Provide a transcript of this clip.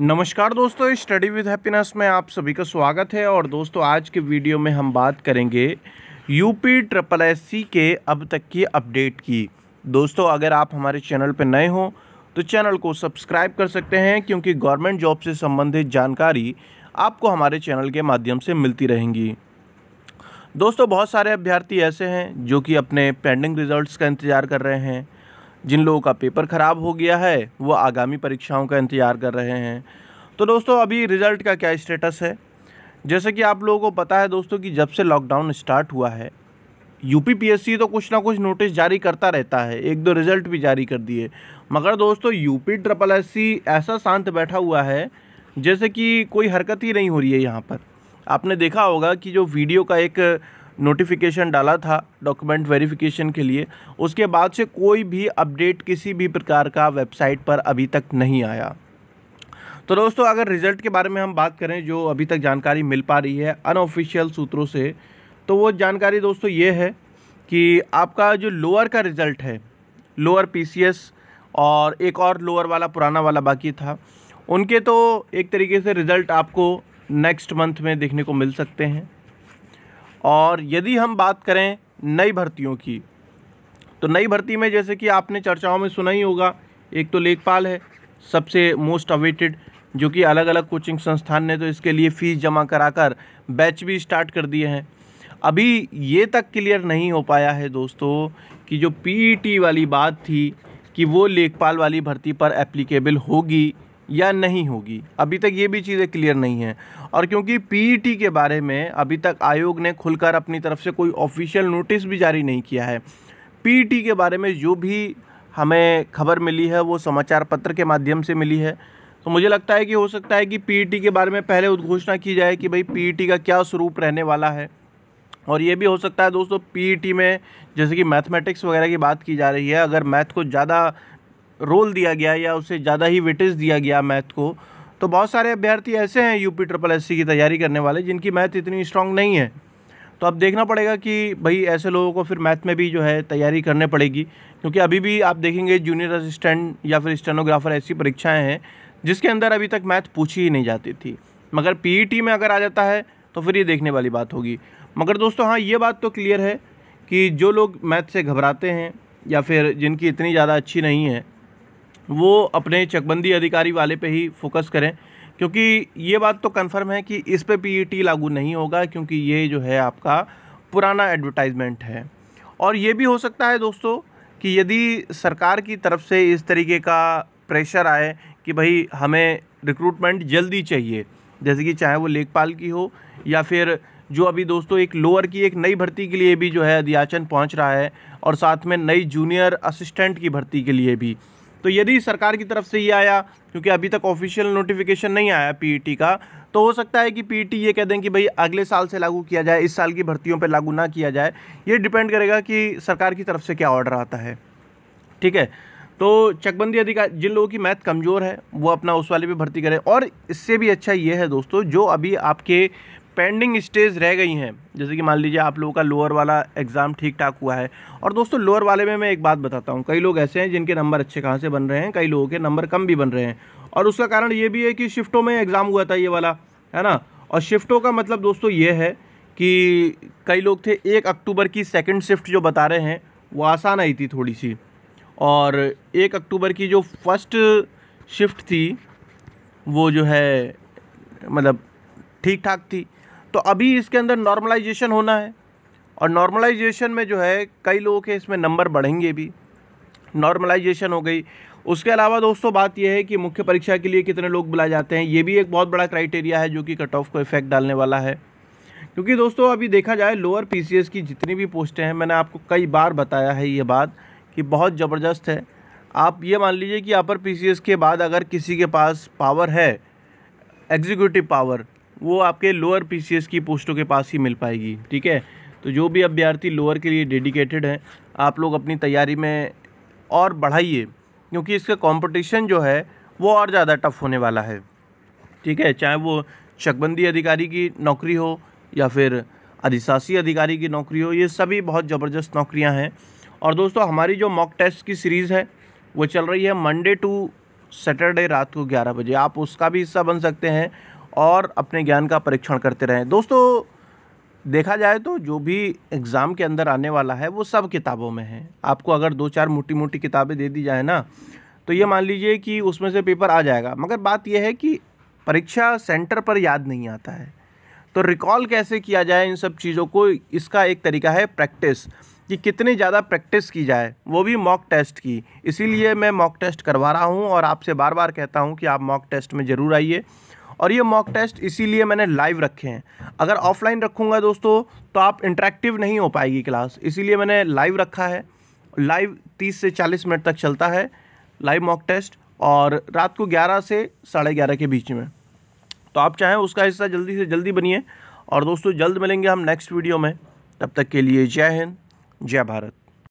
नमस्कार दोस्तों study with happiness में आप सभी का स्वागत है और दोस्तों आज के वीडियो में हम बात करेंगे यूपी ट्रिपल एस सी के अब तक की अपडेट की दोस्तों अगर आप हमारे चैनल पर नए हों तो चैनल को सब्सक्राइब कर सकते हैं क्योंकि गवर्नमेंट जॉब से संबंधित जानकारी आपको हमारे चैनल के माध्यम से मिलती रहेंगी दोस्तों बहुत सारे अभ्यर्थी ऐसे हैं जो कि अपने पेंडिंग रिजल्ट्स का इंतज़ार कर रहे हैं जिन लोगों का पेपर ख़राब हो गया है वो आगामी परीक्षाओं का इंतज़ार कर रहे हैं तो दोस्तों अभी रिज़ल्ट का क्या स्टेटस है जैसे कि आप लोगों को पता है दोस्तों कि जब से लॉकडाउन स्टार्ट हुआ है यूपीपीएससी तो कुछ ना कुछ नोटिस जारी करता रहता है एक दो रिज़ल्ट भी जारी कर दिए मगर दोस्तों यूपी ट्रिपल एस ऐसा शांत बैठा हुआ है जैसे कि कोई हरकत ही नहीं हो रही है यहाँ पर आपने देखा होगा कि जो वीडियो का एक नोटिफिकेशन डाला था डॉक्यूमेंट वेरिफिकेशन के लिए उसके बाद से कोई भी अपडेट किसी भी प्रकार का वेबसाइट पर अभी तक नहीं आया तो दोस्तों अगर रिज़ल्ट के बारे में हम बात करें जो अभी तक जानकारी मिल पा रही है अनऑफिशियल सूत्रों से तो वो जानकारी दोस्तों ये है कि आपका जो लोअर का रिज़ल्ट है लोअर पी और एक और लोअर वाला पुराना वाला बाकी था उनके तो एक तरीके से रिज़ल्ट आपको नेक्स्ट मंथ में देखने को मिल सकते हैं और यदि हम बात करें नई भर्तियों की तो नई भर्ती में जैसे कि आपने चर्चाओं में सुना ही होगा एक तो लेखपाल है सबसे मोस्ट अवेटेड जो कि अलग अलग कोचिंग संस्थान ने तो इसके लिए फ़ीस जमा कराकर बैच भी स्टार्ट कर दिए हैं अभी ये तक क्लियर नहीं हो पाया है दोस्तों कि जो पीईटी e वाली बात थी कि वो लेखपाल वाली भर्ती पर एप्लीकेबल होगी या नहीं होगी अभी तक ये भी चीज़ें क्लियर नहीं हैं और क्योंकि पीईटी e के बारे में अभी तक आयोग ने खुलकर अपनी तरफ से कोई ऑफिशियल नोटिस भी जारी नहीं किया है पीईटी e के बारे में जो भी हमें खबर मिली है वो समाचार पत्र के माध्यम से मिली है तो मुझे लगता है कि हो सकता है कि पीईटी e के बारे में पहले उद्घोषणा की जाए कि भाई पीईटी का क्या स्वरूप रहने वाला है और ये भी हो सकता है दोस्तों पीईटी में जैसे कि मैथमेटिक्स वगैरह की बात की जा रही है अगर मैथ को ज़्यादा रोल दिया गया या उसे ज़्यादा ही वेटेज दिया गया मैथ को तो बहुत सारे अभ्यर्थी ऐसे हैं यूपी ट्रिपल एस की तैयारी करने वाले जिनकी मैथ इतनी स्ट्रांग नहीं है तो अब देखना पड़ेगा कि भाई ऐसे लोगों को फिर मैथ में भी जो है तैयारी करने पड़ेगी क्योंकि अभी भी आप देखेंगे जूनियर असिस्टेंट या फिर स्टेनोग्राफर ऐसी परीक्षाएं हैं जिसके अंदर अभी तक मैथ पूछी ही नहीं जाती थी मगर पीईटी e में अगर आ जाता है तो फिर ये देखने वाली बात होगी मगर दोस्तों हाँ ये बात तो क्लियर है कि जो लोग मैथ से घबराते हैं या फिर जिनकी इतनी ज़्यादा अच्छी नहीं है वो अपने चकबंदी अधिकारी वाले पे ही फोकस करें क्योंकि ये बात तो कन्फर्म है कि इस पर पीईटी e लागू नहीं होगा क्योंकि ये जो है आपका पुराना एडवर्टाइजमेंट है और ये भी हो सकता है दोस्तों कि यदि सरकार की तरफ से इस तरीके का प्रेशर आए कि भाई हमें रिक्रूटमेंट जल्दी चाहिए जैसे कि चाहे वो लेखपाल की हो या फिर जो अभी दोस्तों एक लोअर की एक नई भर्ती के लिए भी जो है अधियाचन पहुंच रहा है और साथ में नई जूनियर असिस्टेंट की भर्ती के लिए भी तो यदि सरकार की तरफ से ये आया क्योंकि अभी तक ऑफिशियल नोटिफिकेशन नहीं आया पीईटी e का तो हो सकता है कि पीईटी e ये कह दें कि भाई अगले साल से लागू किया जाए इस साल की भर्तियों पर लागू ना किया जाए ये डिपेंड करेगा कि सरकार की तरफ से क्या ऑर्डर आता है ठीक है तो चकबंदी अधिकार जिन लोगों की मैथ कमज़ोर है वो अपना उस वाले पे भर्ती करें और इससे भी अच्छा ये है दोस्तों जो अभी आपके पेंडिंग स्टेज रह गई हैं जैसे कि मान लीजिए आप लोगों का लोअर वाला एग्ज़ाम ठीक ठाक हुआ है और दोस्तों लोअर वाले में मैं एक बात बताता हूँ कई लोग ऐसे हैं जिनके नंबर अच्छे कहाँ से बन रहे हैं कई लोगों के नंबर कम भी बन रहे हैं और उसका कारण ये भी है कि शिफ्टों में एग्ज़ाम हुआ था ये वाला है ना और शिफ्टों का मतलब दोस्तों ये है कि कई लोग थे एक अक्टूबर की सेकेंड शिफ्ट जो बता रहे हैं वो आसान आई थी थोड़ी सी और एक अक्टूबर की जो फर्स्ट शिफ्ट थी वो जो है मतलब ठीक ठाक थी तो अभी इसके अंदर नॉर्मलाइजेशन होना है और नॉर्मलाइजेशन में जो है कई लोगों के इसमें नंबर बढ़ेंगे भी नॉर्मलाइजेशन हो गई उसके अलावा दोस्तों बात यह है कि मुख्य परीक्षा के लिए कितने लोग बुलाए जाते हैं ये भी एक बहुत बड़ा क्राइटेरिया है जो कि कट ऑफ को इफेक्ट डालने वाला है क्योंकि दोस्तों अभी देखा जाए लोअर पीसीएस की जितनी भी पोस्टें हैं मैंने आपको कई बार बताया है ये बात कि बहुत ज़बरदस्त है आप ये मान लीजिए कि अपर पी के बाद अगर किसी के पास पावर है एग्जीक्यूटिव पावर वो आपके लोअर पी की पोस्टों के पास ही मिल पाएगी ठीक है तो जो भी अभ्यर्थी लोअर के लिए डेडिकेटेड हैं आप लोग अपनी तैयारी में और बढ़ाइए क्योंकि इसका कंपटीशन जो है वो और ज़्यादा टफ होने वाला है ठीक है चाहे वो चकबंदी अधिकारी की नौकरी हो या फिर अधिशासी अधिकारी की नौकरी हो ये सभी बहुत ज़बरदस्त नौकरियां हैं और दोस्तों हमारी जो मॉक टेस्ट की सीरीज़ है वो चल रही है मंडे टू सैटरडे रात को ग्यारह बजे आप उसका भी हिस्सा बन सकते हैं और अपने ज्ञान का परीक्षण करते रहें दोस्तों देखा जाए तो जो भी एग्ज़ाम के अंदर आने वाला है वो सब किताबों में है आपको अगर दो चार मोटी मोटी किताबें दे दी जाए ना तो ये मान लीजिए कि उसमें से पेपर आ जाएगा मगर बात यह है कि परीक्षा सेंटर पर याद नहीं आता है तो रिकॉल कैसे किया जाए इन सब चीज़ों को इसका एक तरीका है प्रैक्टिस कि कितनी ज़्यादा प्रैक्टिस की जाए वो भी मॉक टेस्ट की इसीलिए मैं मॉक टेस्ट करवा रहा हूँ और आपसे बार बार कहता हूँ कि आप मॉक टेस्ट में ज़रूर आइए और ये मॉक टेस्ट इसीलिए मैंने लाइव रखे हैं अगर ऑफलाइन रखूँगा दोस्तों तो आप इंटरेक्टिव नहीं हो पाएगी क्लास इसीलिए मैंने लाइव रखा है लाइव तीस से चालीस मिनट तक चलता है लाइव मॉक टेस्ट और रात को ग्यारह से साढ़े ग्यारह के बीच में तो आप चाहें उसका हिस्सा जल्दी से जल्दी बनिए और दोस्तों जल्द मिलेंगे हम नेक्स्ट वीडियो में तब तक के लिए जय हिंद जय भारत